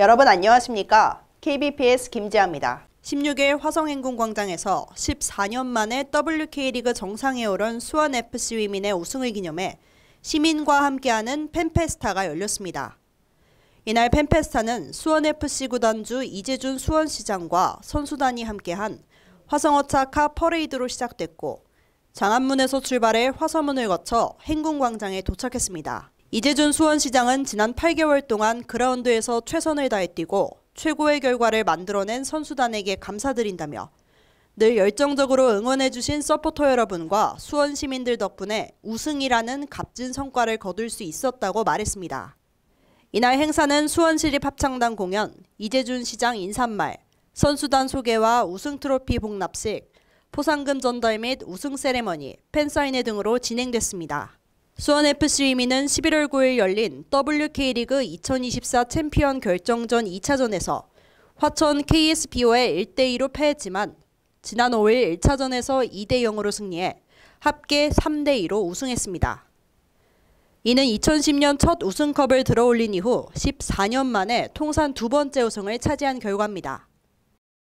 여러분 안녕하십니까? KBPS 김재아입니다 16일 화성행궁광장에서 14년 만에 WK리그 정상에 오른 수원FC 위민의 우승을 기념해 시민과 함께하는 팬페스타가 열렸습니다. 이날 팬페스타는 수원FC 구단주 이재준 수원시장과 선수단이 함께한 화성어차카 퍼레이드로 시작됐고 장안문에서 출발해 화서문을 거쳐 행궁광장에 도착했습니다. 이재준 수원시장은 지난 8개월 동안 그라운드에서 최선을 다해 뛰고 최고의 결과를 만들어낸 선수단에게 감사드린다며 늘 열정적으로 응원해주신 서포터 여러분과 수원 시민들 덕분에 우승이라는 값진 성과를 거둘 수 있었다고 말했습니다. 이날 행사는 수원시립 합창단 공연, 이재준 시장 인사말, 선수단 소개와 우승 트로피 복납식, 포상금 전달 및 우승 세레머니, 팬사인회 등으로 진행됐습니다. 수원FC 의미는 11월 9일 열린 WK리그 2024 챔피언 결정전 2차전에서 화천 KSBO에 1대2로 패했지만 지난 5일 1차전에서 2대0으로 승리해 합계 3대2로 우승했습니다. 이는 2010년 첫 우승컵을 들어올린 이후 14년 만에 통산 두 번째 우승을 차지한 결과입니다.